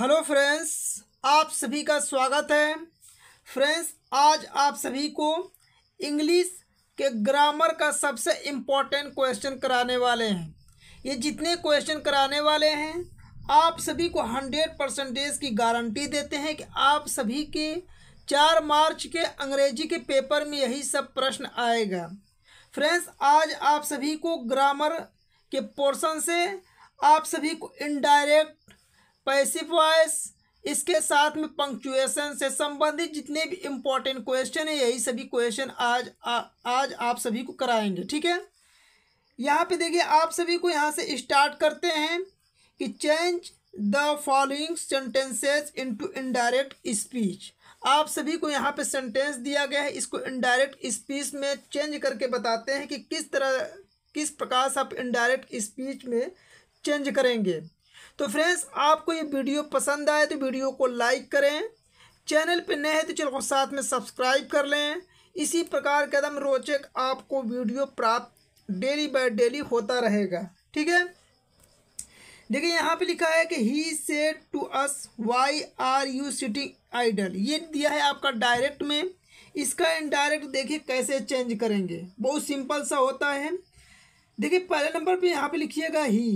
hello friends आप सभी का स्वागत है फ्रेंड्स आज आप सभी को इंग्लिश के ग्रामर का सबसे इम्पॉर्टेंट क्वेश्चन कराने वाले हैं ये जितने क्वेश्चन कराने वाले हैं आप सभी को हंड्रेड परसेंटेज की गारंटी देते हैं कि आप सभी के चार मार्च के अंग्रेजी के पेपर में यही सब प्रश्न आएगा फ्रेंड्स आज आप सभी को ग्रामर के पोर्सन से आप सभी को इनडायरेक्ट पैसिव वॉइस इसके साथ में पंक्चुएशन से संबंधित जितने भी इम्पोर्टेंट क्वेश्चन है यही सभी क्वेश्चन आज आ, आज आप सभी को कराएंगे ठीक है यहाँ पे देखिए आप सभी को यहाँ से स्टार्ट करते हैं कि change the following sentences into indirect speech आप सभी को यहाँ पे सेंटेंस दिया गया है इसको इनडायरेक्ट स्पीच में चेंज करके बताते हैं कि किस तरह किस प्रकार से आप इनडायरेक्ट स्पीच में चेंज करेंगे तो फ्रेंड्स आपको ये वीडियो पसंद आए तो वीडियो को लाइक करें चैनल पर नए हैं तो चैनल को साथ में सब्सक्राइब कर लें इसी प्रकार के एकदम रोचक आपको वीडियो प्राप्त डेली बाय डेली होता रहेगा ठीक है देखिए यहाँ पे लिखा है कि he said to us why are you sitting idle ये दिया है आपका डायरेक्ट में इसका इनडायरेक्ट देखिए कैसे चेंज करेंगे बहुत सिंपल सा होता है देखिए पहले नंबर पे यहाँ पे लिखिएगा ही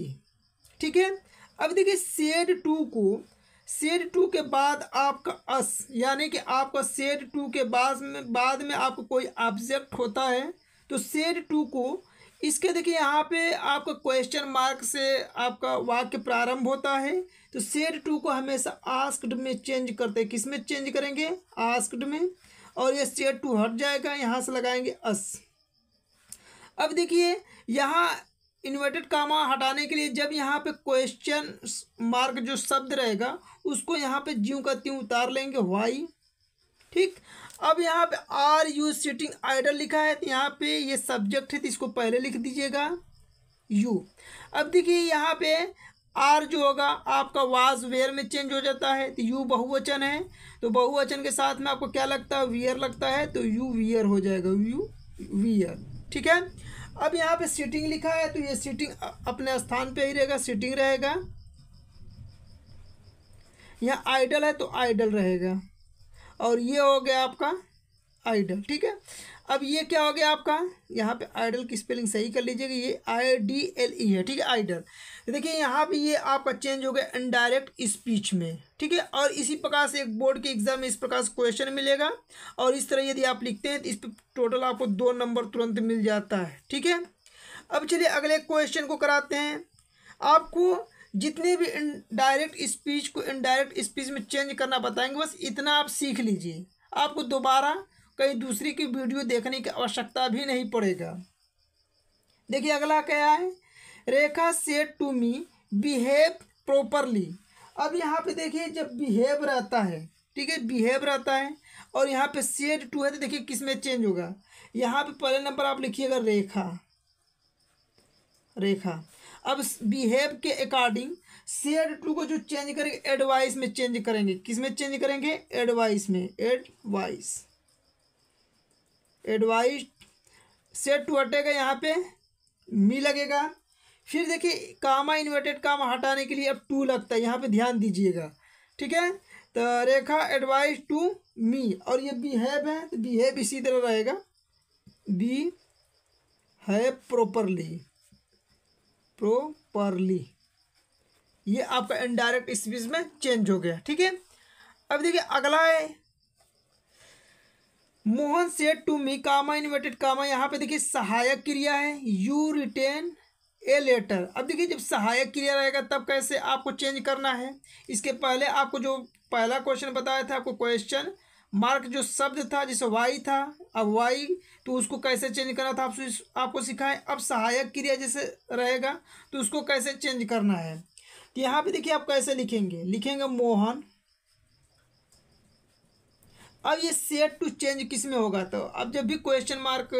ठीक है अब देखिए सेड टू को सेड टू के बाद आपका अस यानी कि आपका सेड टू के बाद में बाद में आपको कोई ऑब्जेक्ट होता है तो सेड टू को इसके देखिए यहाँ पे आपका क्वेश्चन मार्क से आपका वाक्य प्रारंभ होता है तो सेड टू को हमेशा आस्कड में चेंज करते हैं किस में चेंज करेंगे आस्कड में और ये सेड टू हट जाएगा यहाँ से लगाएंगे अस अब देखिए यहाँ इन्वर्टेड कामा हटाने के लिए जब यहाँ पे क्वेश्चन मार्क जो शब्द रहेगा उसको यहाँ पे ज्यों का त्यों उतार लेंगे वाई ठीक अब यहाँ पे आर यू सिटिंग आइडल लिखा है तो यहाँ पे ये सब्जेक्ट है तो इसको पहले लिख दीजिएगा यू अब देखिए यहाँ पे आर जो होगा आपका वाज वेयर में चेंज हो जाता है तो यू बहुवचन है तो बहुवचन के साथ में आपको क्या लगता है वियर लगता है तो यू वियर हो जाएगा यू वियर ठीक है अब यहाँ पे सीटिंग लिखा है तो ये सीटिंग अपने स्थान पे ही रहेगा सीटिंग रहेगा यहाँ आइडल है तो आइडल रहेगा और ये हो गया आपका आइडल ठीक है अब ये क्या हो गया आपका यहाँ पे आइडल की स्पेलिंग सही कर लीजिएगा ये आई डी एल ई है ठीक है आइडल तो देखिए यहाँ पे ये आपका चेंज हो गया इनडायरेक्ट स्पीच में ठीक है और इसी प्रकार से एक बोर्ड के एग्जाम में इस प्रकार से क्वेश्चन मिलेगा और इस तरह यदि आप लिखते हैं तो इस पर टोटल आपको दो नंबर तुरंत मिल जाता है ठीक है अब चलिए अगले क्वेश्चन को कराते हैं आपको जितने भी इनडायरेक्ट स्पीच को इनडायरेक्ट स्पीच में चेंज करना बताएंगे बस इतना आप सीख लीजिए आपको दोबारा कहीं दूसरी की वीडियो देखने की आवश्यकता भी नहीं पड़ेगा देखिए अगला क्या है Rekha said to me behave properly अब यहाँ पे देखिए जब बिहेव रहता है ठीक है बिहेव रहता है और यहाँ पे सेट टू है तो देखिए किस में चेंज होगा यहाँ पे पहले नंबर आप लिखिएगा रेखा रेखा अब बिहेव के अकॉर्डिंग सेड टू को जो चेंज करेंगे एडवाइस में चेंज करेंगे किस में चेंज करेंगे एडवाइस में एडवाइस एडवाइस सेट टू हटेगा यहाँ पे मी लगेगा फिर देखिए कामा इन्वर्टेड कामा हटाने के लिए अब टू लगता है यहाँ पे ध्यान दीजिएगा ठीक है तो रेखा एडवाइस टू मी और ये बिहेव है तो बिहेव इसी तरह रहेगा बी है प्रॉपरली प्रॉपरली ये आपका इनडायरेक्ट स्पीच में चेंज हो गया ठीक है अब देखिए अगला है Mohan said to me comma inverted comma यहाँ पे देखिए सहायक क्रिया है यू रिटेन ए लेटर अब देखिए जब सहायक क्रिया रहेगा तब कैसे आपको चेंज करना है इसके पहले आपको जो पहला क्वेश्चन बताया था आपको क्वेश्चन मार्क जो शब्द था जैसे वाई था अब वाई तो उसको कैसे चेंज करना था आपको आपको सिखाएं अब सहायक क्रिया जैसे रहेगा तो उसको कैसे चेंज करना है तो यहाँ पे देखिए आप कैसे लिखेंगे लिखेंगे मोहन अब ये सेट टू चेंज किस में होगा तो अब जब भी क्वेश्चन मार्क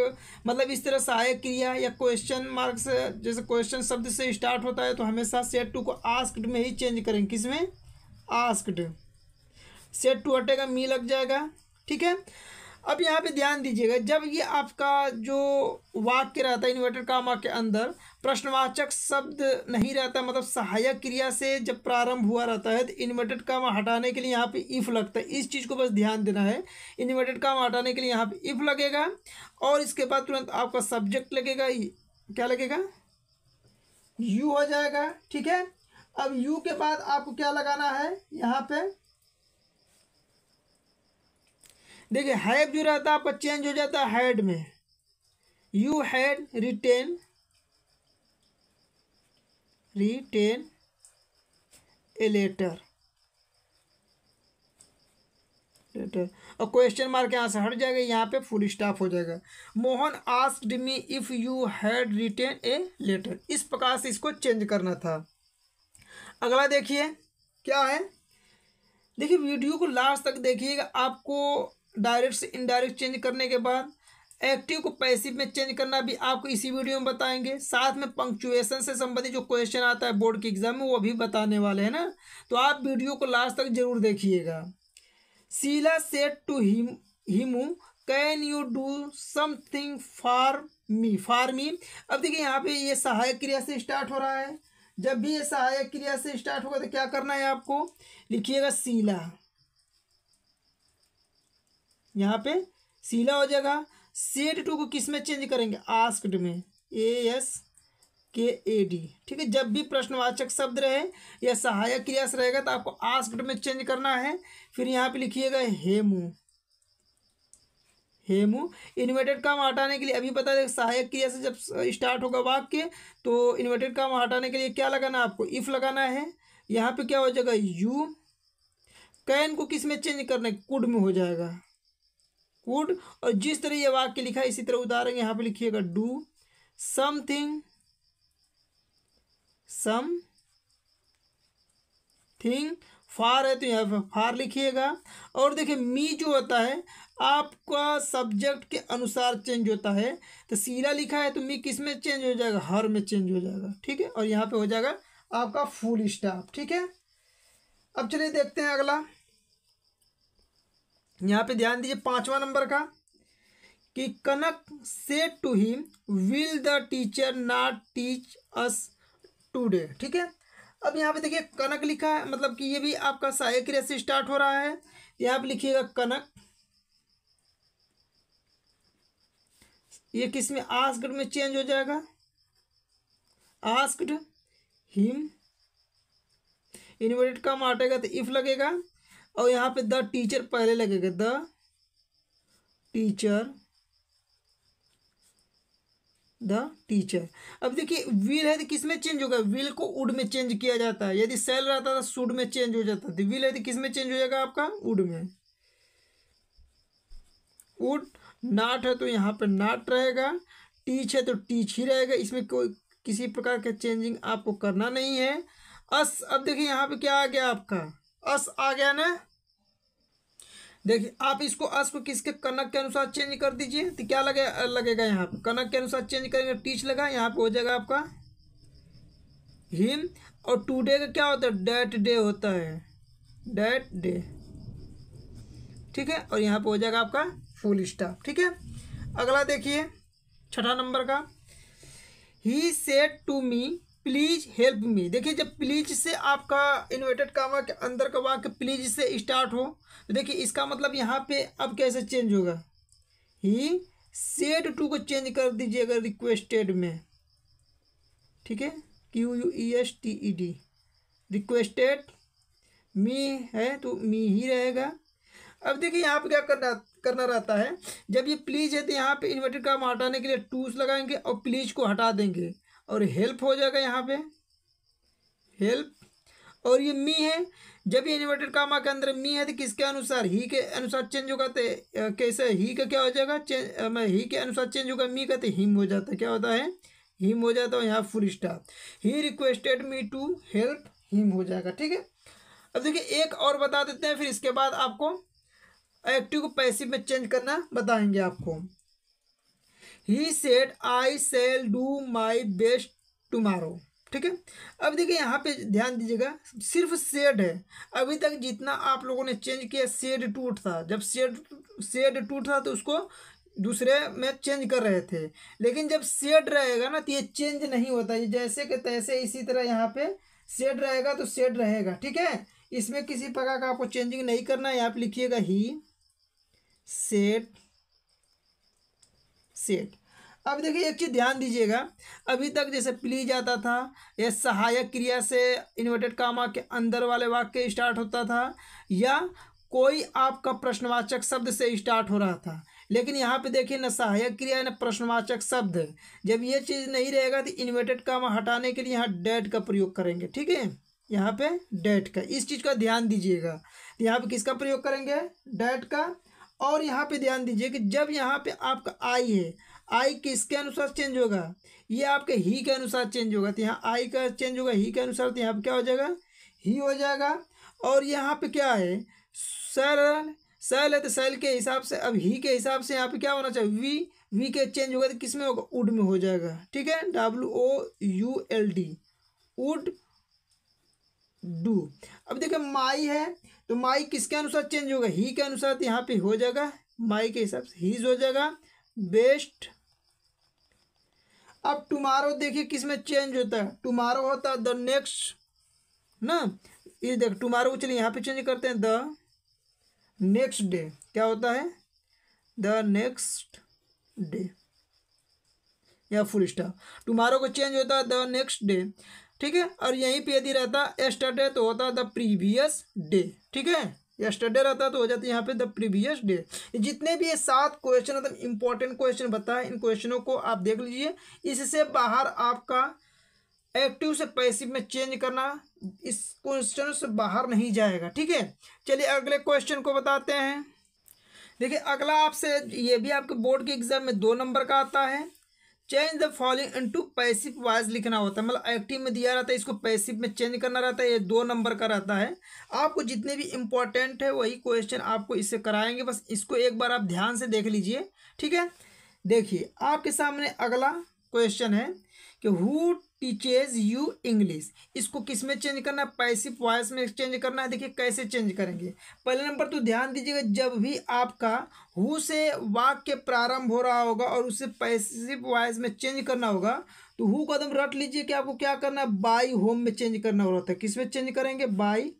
मतलब इस तरह सहायक क्रिया या क्वेश्चन मार्क से जैसे क्वेश्चन शब्द से स्टार्ट होता है तो हमेशा सेट टू को आस्कड में ही चेंज करेंगे किस में आस्कड सेट टू हटेगा मी लग जाएगा ठीक है अब यहाँ पे ध्यान दीजिएगा जब ये आपका जो वाक्य रहता है इन्वर्टेड कामा के अंदर प्रश्नवाचक शब्द नहीं रहता मतलब सहायक क्रिया से जब प्रारंभ हुआ रहता है तो इन्वर्टेड कामा हटाने के लिए यहाँ पे इफ़ लगता है इस चीज़ को बस ध्यान देना है इन्वर्टेड कामा हटाने के लिए यहाँ पे इफ़ लगेगा और इसके बाद तुरंत आपका सब्जेक्ट लगेगा क्या लगेगा यू हो जाएगा ठीक है अब यू के बाद आपको क्या लगाना है यहाँ पर देखिए हैव जो रहता है आपका चेंज हो जाता है हैड में you had written written a letter letter और क्वेश्चन मार्क यहाँ से हट जाएगा यहाँ पे फुल स्टाफ हो जाएगा Mohan asked me if you had written a letter इस प्रकार से इसको चेंज करना था अगला देखिए क्या है देखिए वीडियो को लास्ट तक देखिएगा आपको डायरेक्ट से इनडायरेक्ट चेंज करने के बाद एक्टिव को पैसिव में चेंज करना भी आपको इसी वीडियो में बताएंगे साथ में पंक्चुएशन से संबंधित जो क्वेश्चन आता है बोर्ड के एग्जाम में वो भी बताने वाले हैं ना तो आप वीडियो को लास्ट तक जरूर देखिएगा Sheela said to him him can you do something for me for me अब देखिए यहाँ पे ये सहायक क्रिया से स्टार्ट हो रहा है जब भी ये सहायक क्रिया से स्टार्ट होगा तो क्या करना है आपको लिखिएगा शीला यहाँ पे सीला हो जाएगा सेट टू को किस में चेंज करेंगे आस्कड में ए एस के ए डी ठीक है जब भी प्रश्नवाचक शब्द रहे या सहायक क्रिया से रहेगा तो आपको आस्कड में चेंज करना है फिर यहाँ पे लिखिएगा हेमू हेमू इन्वर्टेड काम हटाने के लिए अभी बता दें सहायक क्रिया से जब स्टार्ट होगा वाक्य तो इन्वर्टेड काम हटाने के लिए क्या लगाना है आपको इफ़ लगाना है यहाँ पे क्या हो जाएगा यू कैन को किस में चेंज करना है कुड में हो जाएगा वुड और जिस तरह ये वाक्य लिखा है इसी तरह उदाहरण यहाँ पे लिखिएगा do something some thing for है तो यहाँ पर फार लिखिएगा और देखिए मी जो होता है आपका सब्जेक्ट के अनुसार चेंज होता है तो सीला लिखा है तो मी किस में चेंज हो जाएगा हर में चेंज हो जाएगा ठीक है और यहाँ पे हो जाएगा आपका फुल स्टाफ ठीक है अब चलिए देखते हैं अगला यहाँ पे ध्यान दीजिए पांचवा नंबर का कि Kanak said to him will the teacher not teach us today ठीक है अब यहाँ पे देखिए कनक लिखा है मतलब कि ये भी आपका सहाय क्रिया से स्टार्ट हो रहा है यहाँ पे लिखिएगा कनक ये किस में आस्कड में चेंज हो जाएगा आस्कड हिम इन्वर्टेड कम आटेगा तो इफ लगेगा और यहाँ पे द टीचर पहले लगेगा द टीचर द टीचर अब देखिए विल है तो किस में चेंज होगा विल को उड में चेंज किया जाता है यदि सेल रहता था सुड तो में चेंज हो जाता है विल तो है तो किस में चेंज हो जाएगा आपका उड में उड नाट है तो यहाँ पे नाट रहेगा टीच है तो टीच ही रहेगा इसमें कोई किसी प्रकार का चेंजिंग आपको करना नहीं है अस अब देखिए यहाँ पे क्या आ गया आपका अस आ गया ना देखिए आप इसको अस को किसके कनक के अनुसार चेंज कर दीजिए तो क्या लगे लगेगा यहाँ पर कनक के अनुसार चेंज करेंगे टीच लगा यहाँ पे हो जाएगा आपका हिम और टूडे का क्या होता है डेट डे होता है डेट डे ठीक है और यहाँ पे हो जाएगा आपका फुल स्टाफ ठीक है अगला देखिए छठा नंबर का he said to me please help me देखिए जब प्लीज से आपका इन्वर्टेड कामा के अंदर का वाक्य प्लीज से स्टार्ट हो तो देखिए इसका मतलब यहाँ पे अब कैसे चेंज होगा ही सेड टू को चेंज कर दीजिए अगर रिक्वेस्टेड में ठीक है Q U E S T E D requested me है तो मी ही रहेगा अब देखिए यहाँ पे क्या करना करना रहता है जब ये प्लीज है तो यहाँ पे इन्वर्टेड काम हटाने के लिए टूस लगाएंगे और प्लीज को हटा देंगे और हेल्प हो जाएगा यहाँ पे हेल्प और ये मी है जब ये इन्वर्टेड कामा के अंदर मी है तो किसके अनुसार ही के अनुसार चेंज होगा तो कैसे ही का क्या हो जाएगा चेंज ही के अनुसार चेंज होगा मी का तो हिम हो जाता है क्या होता है हिम हो जाता है यहाँ full stop he requested me to help him हो जाएगा ठीक है अब देखिए एक और बता देते हैं फिर इसके बाद आपको एक्टिव को पैसिव में चेंज करना बताएंगे आपको he said I shall do my best tomorrow ठीक है अब देखिए यहाँ पे ध्यान दीजिएगा सिर्फ सेड है अभी तक जितना आप लोगों ने चेंज किया सेड टूट था जब सेड सेड टूट था तो उसको दूसरे में चेंज कर रहे थे लेकिन जब सेड रहेगा ना तो ये चेंज नहीं होता ये जैसे के तैसे इसी तरह यहाँ पे सेड रहेगा तो सेड रहेगा ठीक है इसमें किसी प्रकार का आपको चेंजिंग नहीं करना है आप लिखिएगा ही सेट सेट अब देखिए एक चीज़ ध्यान दीजिएगा अभी तक जैसे प्लीज आता था या सहायक क्रिया से इन्वर्टेड कामा के अंदर वाले वाक्य स्टार्ट होता था या कोई आपका प्रश्नवाचक शब्द से स्टार्ट हो रहा था लेकिन यहाँ पे देखिए न सहायक क्रिया न प्रश्नवाचक शब्द जब ये चीज़ नहीं रहेगा तो इन्वर्टेड कामा हटाने के लिए यहाँ डेट का प्रयोग करेंगे ठीक है यहाँ पर डेट का इस चीज़ का ध्यान दीजिएगा यहाँ पर किसका प्रयोग करेंगे डेट का और यहाँ पे ध्यान दीजिए कि जब यहाँ पे आपका आई है आई किसके अनुसार चेंज होगा ये आपके ही के अनुसार चेंज होगा तो यहाँ आई का चेंज होगा ही के अनुसार तो यहाँ पर क्या हो जाएगा ही हो जाएगा और यहाँ पे क्या है सरल सेल है तो सेल के हिसाब से अब ही के हिसाब से यहाँ पे क्या होना चाहिए वी वी के चेंज होगा तो किस में होगा उड में हो जाएगा ठीक है W O U L D would do अब देखिए माई है तो माई किसके अनुसार चेंज होगा ही के अनुसार तो यहाँ पे हो जाएगा माई के हिसाब से हीज हो जाएगा बेस्ट अब टुमारो देखिए किस में चेंज होता है टुमारो होता है द नेक्स्ट ना ये देख टुमारो चलिए यहाँ पे चेंज करते हैं द नेक्स्ट डे क्या होता है द नेक्स्ट डे या फुल स्टॉप टुमारो को चेंज होता है द नेक्स्ट डे ठीक है और यहीं पे यदि रहता एस्टरडे तो होता द प्रीवियस डे ठीक है यस्टरडे रहता तो हो जाता है यहाँ पे द प्रीवियस डे जितने भी ये सात क्वेश्चन मतलब इंपॉर्टेंट क्वेश्चन बताए इन क्वेश्चनों को आप देख लीजिए इससे बाहर आपका एक्टिव से पैसिव में चेंज करना इस क्वेश्चन से बाहर नहीं जाएगा ठीक है चलिए अगले क्वेश्चन को बताते हैं देखिए अगला आपसे ये भी आपके बोर्ड के एग्जाम में दो नंबर का आता है change the following into passive voice लिखना होता है मतलब एक्टिव में दिया रहता है इसको पैसिव में चेंज करना रहता है ये दो नंबर का रहता है आपको जितने भी इंपॉर्टेंट है वही क्वेश्चन आपको इससे कराएंगे बस इसको एक बार आप ध्यान से देख लीजिए ठीक है देखिए आपके सामने अगला क्वेश्चन है कि हु टीचेज यू इंग्लिश इसको किस में चेंज करना है पैसिव वॉइस में चेंज करना है देखिए कैसे चेंज करेंगे पहले नंबर तो ध्यान दीजिएगा जब भी आपका हु से वाक्य प्रारंभ हो रहा होगा और उसे पैसिव वॉइस में चेंज करना होगा तो हु कदम रट लीजिए कि आपको क्या करना है बाई होम में चेंज करना हो रहा था किस में चेंज करेंगे बाई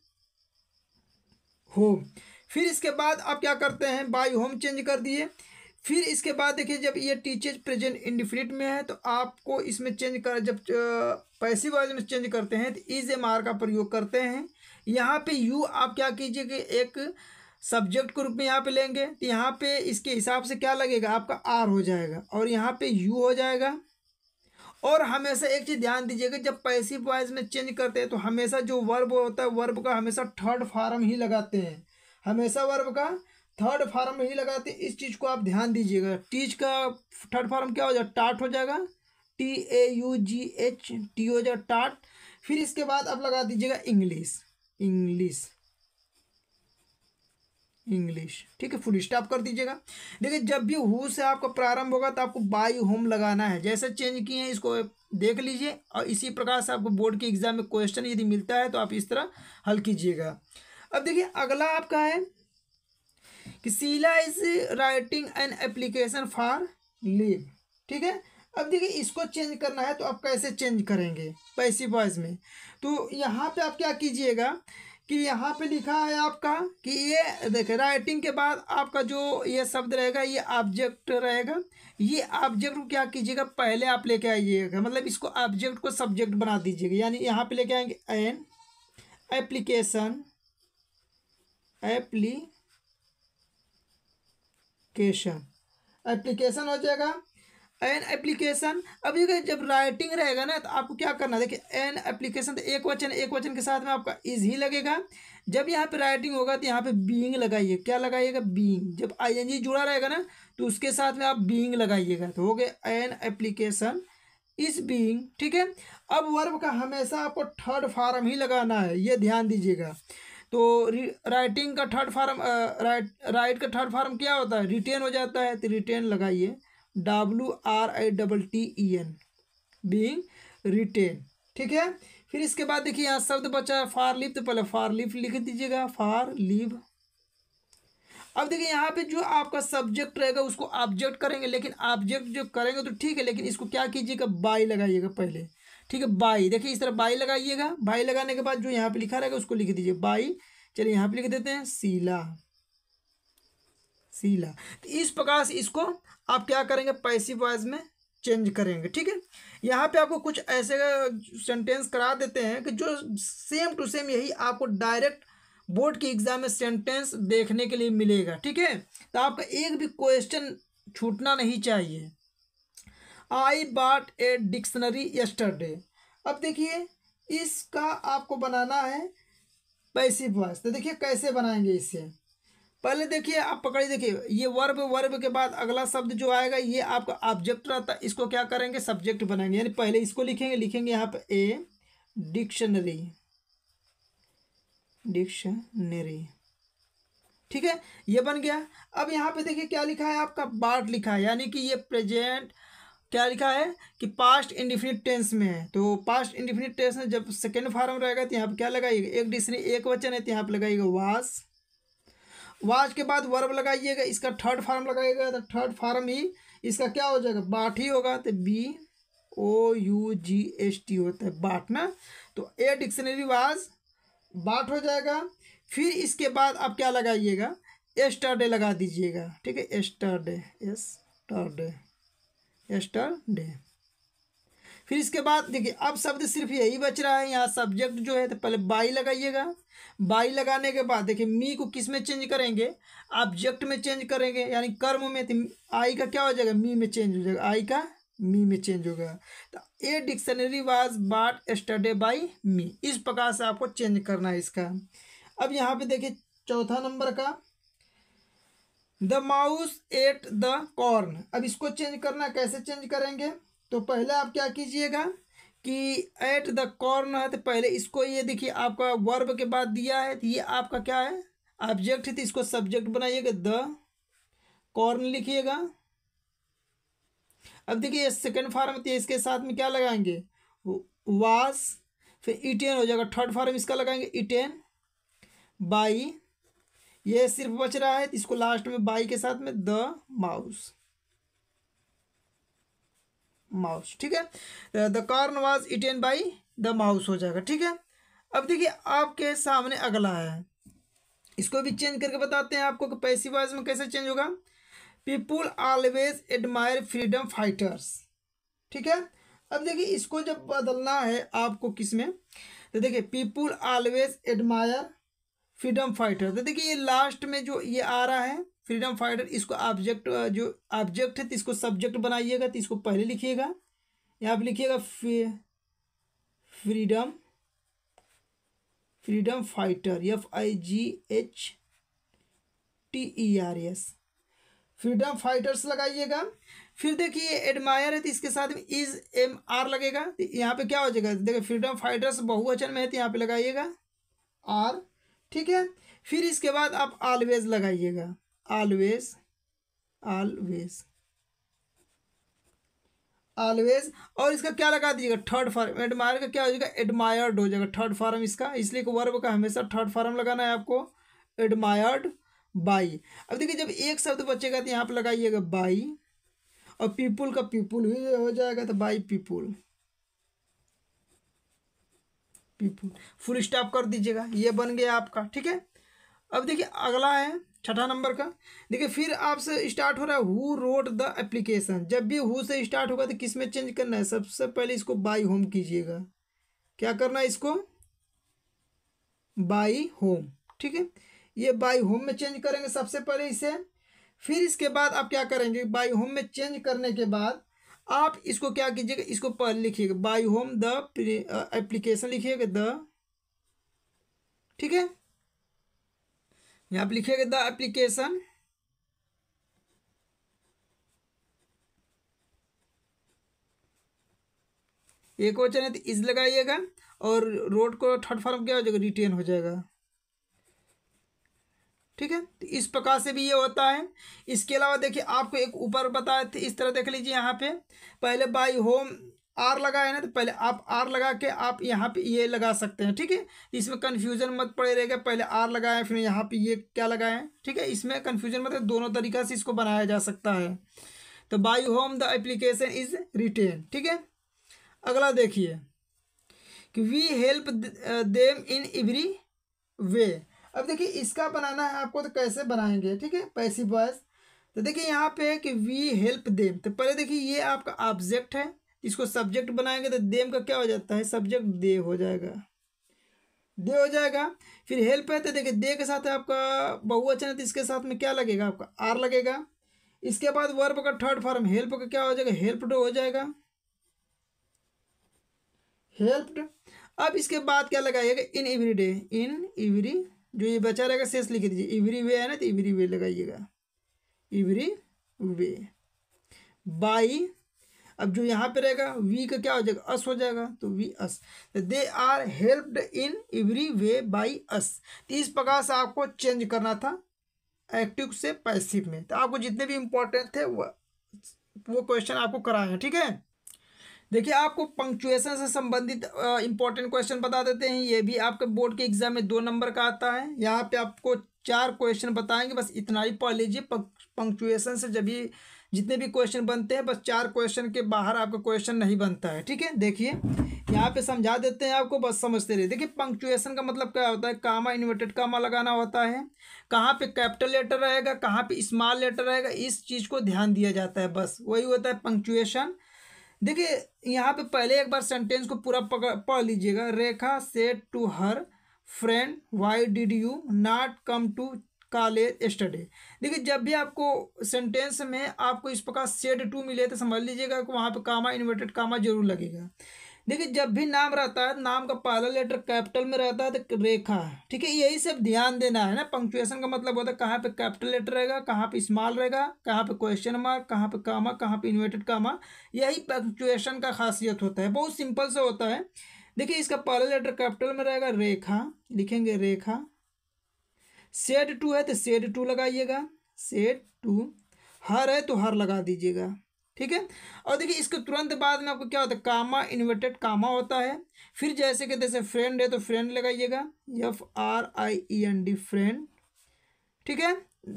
होम फिर इसके बाद आप क्या करते हैं बाई होम चेंज कर दिए फिर इसके बाद देखिए जब ये टीचर्स प्रेजेंट इंडिफिनिट में है तो आपको इसमें चेंज कर जब पैसिव वाइज में चेंज करते हैं तो इज एम आर का प्रयोग करते हैं यहाँ पे यू आप क्या कीजिए कि एक सब्जेक्ट के रूप में यहाँ पे लेंगे तो यहाँ पे इसके हिसाब से क्या लगेगा आपका आर हो जाएगा और यहाँ पे यू हो जाएगा और हमेशा एक चीज़ ध्यान दीजिएगा जब पैसिव वाइज में चेंज करते हैं तो हमेशा जो वर्ब होता है वर्ब का हमेशा थर्ड फार्म ही लगाते हैं हमेशा वर्ब का थर्ड फार्म ही लगाते इस चीज़ को आप ध्यान दीजिएगा टीच का थर्ड फार्म क्या हो जाएगा टाट हो जाएगा T A U G H T हो जाएगा टाट फिर इसके बाद आप लगा दीजिएगा इंग्लिश इंग्लिश इंग्लिश ठीक है फुल स्टॉप कर दीजिएगा देखिए जब भी हु से आपका प्रारंभ होगा तो आपको बाई होम लगाना है जैसे चेंज किए हैं इसको देख लीजिए और इसी प्रकार से आपको बोर्ड के एग्जाम में क्वेश्चन यदि मिलता है तो आप इस तरह हल कीजिएगा अब देखिए अगला आपका है कि Sheela is writing an application for leave ठीक है अब देखिए इसको चेंज करना है तो आप कैसे चेंज करेंगे पैसी वॉइस में तो यहाँ पे आप क्या कीजिएगा कि यहाँ पे लिखा है आपका कि ये देखिए राइटिंग के बाद आपका जो ये शब्द रहेगा ये ऑब्जेक्ट रहेगा ये ऑब्जेक्ट को क्या कीजिएगा पहले आप लेके आइएगा मतलब इसको ऑब्जेक्ट को सब्जेक्ट बना दीजिएगा यानी यहाँ पे लेके आएंगे एन एप्लीकेशन एप्ली एप्लीकेशन एप्लीकेशन हो जाएगा एन एप्लीकेशन अब ये जब राइटिंग रहेगा ना तो आपको क्या करना देखिए एन एप्लीकेशन तो एक वचन एक वचन के साथ में आपका इज ही लगेगा जब यहाँ पे राइटिंग होगा तो यहाँ पे बीइंग लगाइए क्या लगाइएगा बीइंग जब आईएनजी जुड़ा रहेगा ना तो उसके साथ में आप बीइंग लगाइएगा तो हो गया एन एप्लीकेशन इज बीइंग ठीक है अब वर्ब का हमेशा आपको थर्ड फार्म ही लगाना है ये ध्यान दीजिएगा तो राइटिंग का थर्ड फार्म राइट राइट का थर्ड फार्म क्या होता है रिटेन हो जाता है तो रिटेन लगाइए W R I double T E N being written ठीक है फिर इसके बाद देखिए यहाँ शब्द बचा है फार लिप तो पहले फार लिप लिख दीजिएगा फार लिव अब देखिए यहाँ पे जो आपका सब्जेक्ट रहेगा उसको ऑब्जेक्ट करेंगे लेकिन ऑब्जेक्ट जो करेंगे तो ठीक है लेकिन इसको क्या कीजिएगा बाई लगाइएगा पहले ठीक है बाई देखिए इस तरह बाई लगाइएगा बाई लगाने के बाद जो यहाँ पे लिखा रहेगा उसको लिख दीजिए बाई चलिए यहाँ पे लिख देते हैं सीला सीला तो इस प्रकार से इसको आप क्या करेंगे पैसिव वाइज में चेंज करेंगे ठीक है यहाँ पे आपको कुछ ऐसे सेंटेंस करा देते हैं कि जो सेम टू सेम यही आपको डायरेक्ट बोर्ड के एग्जाम में सेंटेंस देखने के लिए मिलेगा ठीक है तो आपका एक भी क्वेश्चन छूटना नहीं चाहिए आई बाट ए डिक्शनरी यस्टरडे अब देखिए इसका आपको बनाना है पैसिव वॉइस तो देखिए कैसे बनाएंगे इसे पहले देखिए आप पकड़िए देखिए ये वर्ब वर्ब के बाद अगला शब्द जो आएगा ये आपका ऑब्जेक्ट रहता है इसको क्या करेंगे सब्जेक्ट बनाएंगे यानी पहले इसको लिखेंगे लिखेंगे यहाँ पर ए डिक्शनरी डिक्शनरी ठीक है ये बन गया अब यहाँ पे देखिए क्या लिखा है आपका बाट लिखा है यानी कि ये प्रेजेंट क्या लिखा है कि पास्ट इंडिफिनिट टेंस में है तो पास्ट इंडिफिनिट टेंस में जब सेकेंड फार्म रहेगा तो यहाँ पर क्या लगाइएगा एक डिशनी e, एक वचन है तो यहाँ पर लगाइएगा वास वाज के बाद वर्ब लगाइएगा इसका थर्ड फार्म लगाइएगा तो थर्ड फार्म ही इसका क्या हो जाएगा बाट ही होगा तो B O U G H T होता है बाट ना तो ए डिक्शनरी वाज बाट हो जाएगा फिर इसके बाद आप क्या लगाइएगा एस्टरडे लगा दीजिएगा ठीक है एस्टरडे टर्डे यस्टरडे फिर इसके बाद देखिए अब शब्द सिर्फ यही बच रहा है यहाँ सब्जेक्ट जो है तो पहले बाई लगाइएगा बाई लगाने के बाद देखिए मी को किस में चेंज करेंगे ऑब्जेक्ट में चेंज करेंगे यानी कर्म में तो आई का क्या हो जाएगा मी में चेंज हो जाएगा आई का मी में चेंज होगा तो ए डिक्शनरी वाज बाट स्टडे बाई मी इस प्रकार से आपको चेंज करना है इसका अब यहाँ पे देखिए चौथा नंबर का the mouse ate the corn अब इसको चेंज करना कैसे चेंज करेंगे तो पहले आप क्या कीजिएगा कि एट द कॉर्न है तो पहले इसको ये देखिए आपका वर्ब के बाद दिया है तो ये आपका क्या है ऑब्जेक्ट है तो इसको सब्जेक्ट बनाइएगा द कॉर्न लिखिएगा अब देखिए ये सेकेंड फार्म थी इसके साथ में क्या लगाएंगे वास फिर इटेन हो जाएगा थर्ड फार्म इसका लगाएंगे इटेन बाई ये सिर्फ बच रहा है इसको लास्ट में बाई के साथ में द माउस माउस ठीक है the corn was eaten by the mouse हो जाएगा ठीक है अब देखिए आपके सामने अगला है इसको भी चेंज करके बताते हैं आपको कि वाइज में कैसे चेंज होगा people always admire freedom fighters ठीक है अब देखिए इसको जब बदलना है आपको किस में तो देखिए people always admire freedom fighter तो देखिए ये लास्ट में जो ये आ रहा है फ्रीडम फाइटर इसको ऑब्जेक्ट जो ऑब्जेक्ट है तो इसको सब्जेक्ट बनाइएगा तो इसको पहले लिखिएगा यहाँ पर लिखिएगा freedom freedom fighter F I G H T E R S freedom fighters लगाइएगा फिर देखिए एडमायर है तो इसके साथ में इज एम आर लगेगा तो यहाँ पे क्या हो जाएगा देखिए फ्रीडम फाइटर्स बहुवचन में है तो यहाँ पे लगाइएगा आर ठीक है फिर इसके बाद आप ऑलवेज लगाइएगा ऑलवेज ऑलवेज ऑलवेज और इसका क्या लगा दीजिएगा थर्ड फॉर्म एडमायर का क्या हो जाएगा एडमायर्ड हो जाएगा थर्ड फॉर्म इसका इसलिए वर्ब का हमेशा थर्ड फॉर्म लगाना है आपको एडमायर्ड बाई अब देखिए जब एक शब्द बचेगा तो यहाँ पर लगाइएगा बाई और पीपुल का पीपुल भी हो जाएगा तो बाई पीपुल फुल स्टॉप कर दीजिएगा ये बन गया आपका ठीक है अब देखिए अगला है छठा नंबर का देखिए फिर आपसे स्टार्ट हो रहा है हु रोड द एप्लीकेशन जब भी हु से स्टार्ट होगा तो किस में चेंज करना है सबसे पहले इसको बाई होम कीजिएगा क्या करना है इसको बाई होम ठीक है ये बाई होम में चेंज करेंगे सबसे पहले इसे फिर इसके बाद आप क्या करेंगे बाई होम में चेंज करने के बाद आप इसको क्या कीजिएगा इसको पहले लिखिएगा बाई होम द एप्लीकेशन लिखिएगा द ठीक है यहां पर लिखिएगा द एप्लीकेशन एक वचन है तो इज लगाइएगा और रोड को थर्ड फॉर्म क्या हो जाएगा रिटेन हो जाएगा ठीक है तो इस प्रकार से भी ये होता है इसके अलावा देखिए आपको एक ऊपर बताया थे इस तरह देख लीजिए यहाँ पे पहले बाई होम आर लगाए ना तो पहले आप आर लगा के आप यहाँ पे ये लगा सकते हैं ठीक है तो इसमें कन्फ्यूजन मत पड़े रहेगा पहले आर लगाएं फिर यहाँ पे ये क्या लगाएं ठीक है इसमें कन्फ्यूजन मतलब दोनों तरीका से इसको बनाया जा सकता है तो by whom the application is written ठीक है अगला देखिए कि we help them in every way अब देखिए इसका बनाना है आपको तो कैसे बनाएंगे ठीक है पैसिव वॉइस तो देखिए यहाँ पे है कि वी हेल्प देम तो पहले देखिए ये आपका ऑब्जेक्ट है इसको सब्जेक्ट बनाएंगे तो देम का क्या हो जाता है सब्जेक्ट दे हो जाएगा दे हो जाएगा फिर हेल्प है तो देखिए दे के साथ आपका बहुवचन है तो इसके साथ में क्या लगेगा आपका आर लगेगा इसके बाद वर्ब का थर्ड फॉर्म हेल्प का क्या हो जाएगा हेल्प्ड हो जाएगा हेल्प्ड अब इसके बाद क्या लगाइएगा in every day in every जो ये बचा रहेगा शेष लिख दीजिए इवरी वे है ना तो इवरी वे लगाइएगा इवरी वे बाई अब जो यहाँ पे रहेगा वी का क्या हो जाएगा अस हो जाएगा तो वी अस तो they are helped in every way by us तो इस प्रकार से आपको चेंज करना था एक्टिव से पैसिव में तो आपको जितने भी इम्पोर्टेंट थे वो वो क्वेश्चन आपको कराए हैं ठीक है देखिए आपको पंक्चुएशन से संबंधित इंपॉर्टेंट क्वेश्चन बता देते हैं ये भी आपके बोर्ड के एग्जाम में दो नंबर का आता है यहाँ पे आपको चार क्वेश्चन बताएंगे बस इतना ही पढ़ लीजिए पंक्चुएशन से जब भी जितने भी क्वेश्चन बनते हैं बस चार क्वेश्चन के बाहर आपका क्वेश्चन नहीं बनता है ठीक है देखिए यहाँ पे समझा देते हैं आपको बस समझते रहिए देखिए पंक्चुएशन का मतलब क्या होता है कामा इन्वर्टेड कामा लगाना होता है कहाँ पे कैपिटल लेटर रहेगा कहाँ पे स्मॉल लेटर रहेगा इस चीज़ को ध्यान दिया जाता है बस वही होता है पंक्चुएशन देखिए यहाँ पे पहले एक बार सेंटेंस को पूरा पकड़ पढ़ लीजिएगा Rekha said to her friend why did you not come to college study देखिए जब भी आपको सेंटेंस में आपको इस प्रकार सेड टू मिले तो समझ लीजिएगा कि वहाँ पे कामा इन्वर्टेड कामा जरूर लगेगा देखिए जब भी नाम रहता है नाम का पहला लेटर कैपिटल में रहता है तो रेखा ठीक है यही सब ध्यान देना है ना पंक्चुएशन का मतलब होता है कहाँ पे कैपिटल लेटर रहेगा कहाँ पे स्मॉल रहेगा कहाँ पे क्वेश्चन मार्क कहाँ पे कामा कहाँ पे इन्वर्टेड कामा यही पंक्चुएशन का खासियत होता है बहुत सिंपल से होता है देखिए इसका पहला लेटर कैपिटल में रहेगा रेखा लिखेंगे रेखा सेड टू है तो सेड टू लगाइएगा सेड टू हर है तो हर लगा दीजिएगा ठीक है और देखिए इसके तुरंत बाद में आपको क्या होता है कामा इन्वर्टेड कामा होता है फिर जैसे कि जैसे फ्रेंड है तो फ्रेंड लगाइएगा F R I E N D friend ठीक है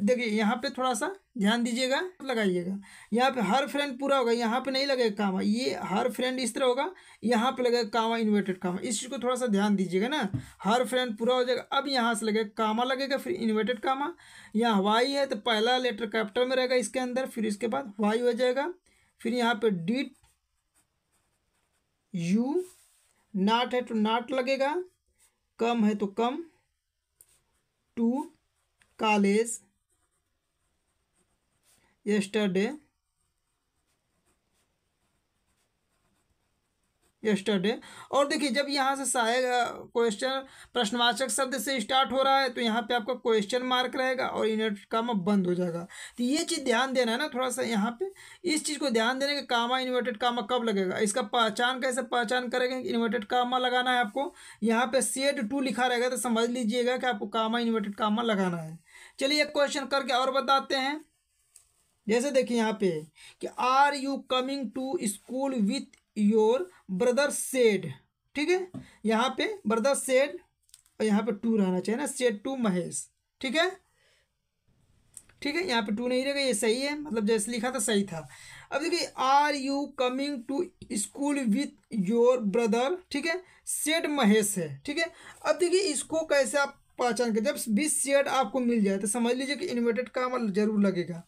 देखिए यहाँ पे थोड़ा सा ध्यान दीजिएगा लगाइएगा यहाँ पे हर फ्रेंड पूरा होगा यहाँ पे नहीं लगेगा कामा ये हर फ्रेंड इस तरह होगा यहाँ पे लगेगा कामा इन्वर्टेड कामा इस चीज़ को थोड़ा सा ध्यान दीजिएगा ना हर फ्रेंड पूरा हो जाएगा अब यहाँ से लगेगा कामा लगेगा फिर इन्वर्टेड कामा यहाँ वाई है तो पहला लेटर कैपिटल में रहेगा इसके अंदर फिर इसके बाद वाई हो जाएगा फिर यहाँ पे डिट यू नाट है तो नाट लगेगा कम है तो come to college yesterday yesterday और देखिए जब यहाँ से सहायक क्वेश्चन प्रश्नवाचक शब्द से स्टार्ट हो रहा है तो यहाँ पे आपका क्वेश्चन मार्क रहेगा और यूनिट कामा बंद हो जाएगा तो ये चीज़ ध्यान देना है ना थोड़ा सा यहाँ पे इस चीज़ को ध्यान देने के कामा इन्वर्टेड कामा कब लगेगा इसका पहचान कैसे पहचान करेंगे इन्वर्टेड कामा लगाना है आपको यहाँ पे सेड टू लिखा रहेगा तो समझ लीजिएगा कि आपको कामा इन्वर्टेड कामा लगाना है चलिए एक क्वेश्चन करके और बताते हैं जैसे देखिए यहाँ पे कि are you coming to school with your brother said ठीक है यहाँ पे ब्रदर सेड और यहाँ पे टू रहना चाहिए ना सेड टू महेश ठीक है ठीक है यहाँ पे टू नहीं रहेगा ये सही है मतलब जैसे लिखा था सही था अब देखिए are you coming to school with your brother ठीक है सेड महेश है ठीक है अब देखिए इसको कैसे आप पहचान कर जब बीस सेड आपको मिल जाए तो समझ लीजिए कि इन्वर्टेड का मतलब जरूर लगेगा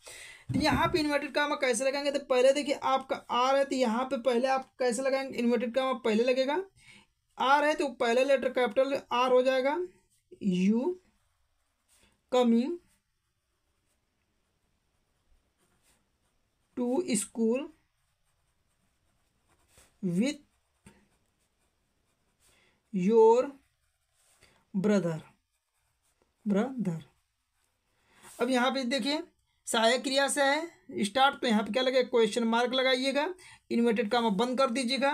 तो यहाँ पे इन्वर्टेड कामा कैसे लगाएंगे तो पहले देखिए आपका आर है तो यहाँ पे पहले आप कैसे लगाएंगे इन्वर्टेड कामा पहले लगेगा आर है तो पहले लेटर कैपिटल आर हो जाएगा you coming to school with your brother brother अब यहाँ पे देखिए सहायक क्रिया से है स्टार्ट तो यहाँ पे क्या लगेगा क्वेश्चन मार्क लगाइएगा इन्वर्टेड काम बंद कर दीजिएगा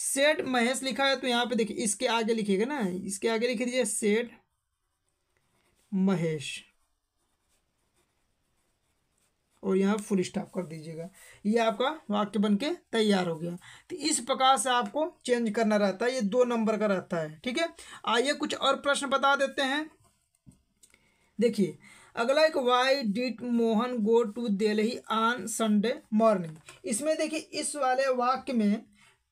सेठ महेश लिखा है तो यहाँ पे देखिए इसके आगे लिखिएगा ना इसके आगे लिख दीजिए सेठ महेश और यहाँ फुल स्टॉप कर दीजिएगा ये आपका वाक्य बन के तैयार हो गया तो इस प्रकार से आपको चेंज करना रहता है ये दो नंबर का रहता है ठीक है आइए कुछ और प्रश्न बता देते हैं देखिए अगला एक why did Mohan go to Delhi on Sunday morning इसमें देखिए इस वाले वाक्य में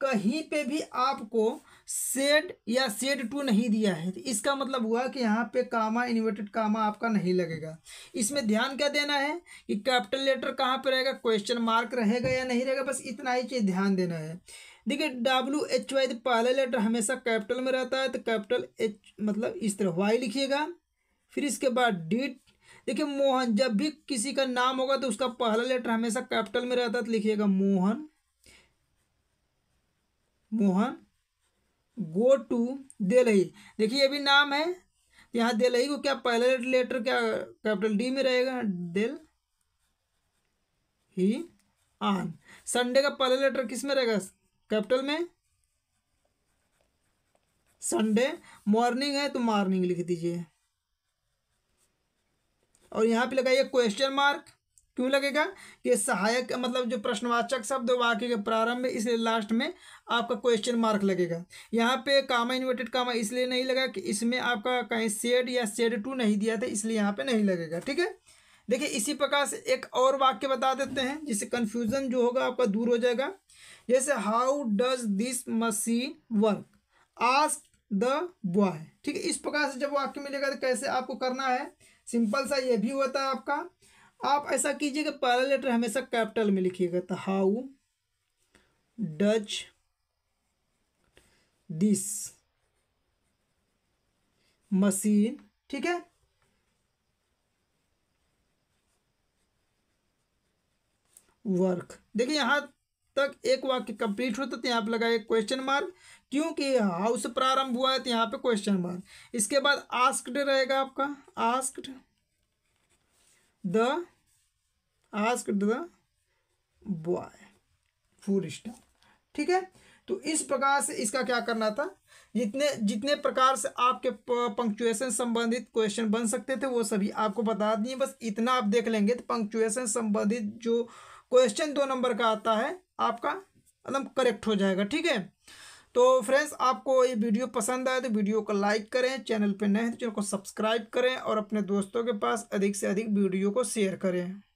कहीं पे भी आपको सेड या सेड टू नहीं दिया है तो इसका मतलब हुआ कि यहाँ पे कामा इन्वर्टेड कामा आपका नहीं लगेगा इसमें ध्यान क्या देना है कि कैपिटल लेटर कहाँ पे रहेगा क्वेश्चन मार्क रहेगा या नहीं रहेगा बस इतना ही चीज़ ध्यान देना है देखिए डब्ल्यू एच वाई पहले लेटर हमेशा कैपिटल में रहता है तो कैपिटल एच मतलब इस तरह वाई लिखिएगा फिर इसके बाद डिट देखिए मोहन जब भी किसी का नाम होगा तो उसका पहला लेटर हमेशा कैपिटल में रहता है तो लिखिएगा मोहन मोहन गो टू दिल्ली देखिए ये भी नाम है यहाँ दिल्ली को क्या पहला लेटर क्या कैपिटल डी में रहेगा दिल ही आन संडे का पहला लेटर किस में रहेगा कैपिटल में संडे मॉर्निंग है तो मॉर्निंग लिख दीजिए और यहाँ पे लगाइए क्वेश्चन मार्क क्यों लगेगा कि सहायक मतलब जो प्रश्नवाचक शब्द वाक्य के प्रारंभ में इसलिए लास्ट में आपका क्वेश्चन मार्क लगेगा यहाँ पे कामा इन्वर्टेड कामा इसलिए नहीं लगा कि इसमें आपका कहीं सेड या सेड टू नहीं दिया था इसलिए यहाँ पे नहीं लगेगा ठीक है देखिए इसी प्रकार से एक और वाक्य बता देते हैं जिससे कन्फ्यूज़न जो होगा आपका दूर हो जाएगा जैसे how does this machine work ask the boy ठीक है इस प्रकार से जब वाक्य मिलेगा तो कैसे आपको करना है सिंपल सा ये भी होता है आपका आप ऐसा कीजिए कि पहला लेटर हमेशा कैपिटल में लिखिएगा तो हाउ डच दिस मशीन ठीक है वर्क देखिए यहां तक एक वाक्य कंप्लीट होता तो यहाँ पे लगाए क्वेश्चन मार्क क्योंकि हाउस प्रारंभ हुआ है तो यहाँ पे क्वेश्चन मार्क इसके बाद आस्क्ड रहेगा आपका asked the asked the boy full stop ठीक है तो इस प्रकार से इसका क्या करना था जितने जितने प्रकार से आपके पंक्चुएशन संबंधित क्वेश्चन बन सकते थे वो सभी आपको बता दिए बस इतना आप देख लेंगे तो पंक्चुएशन संबंधित जो क्वेश्चन दो नंबर का आता है आपका एकदम करेक्ट हो जाएगा ठीक है तो फ्रेंड्स आपको ये वीडियो पसंद आए तो वीडियो को लाइक करें चैनल पर नए तो चैनल को सब्सक्राइब करें और अपने दोस्तों के पास अधिक से अधिक वीडियो को शेयर करें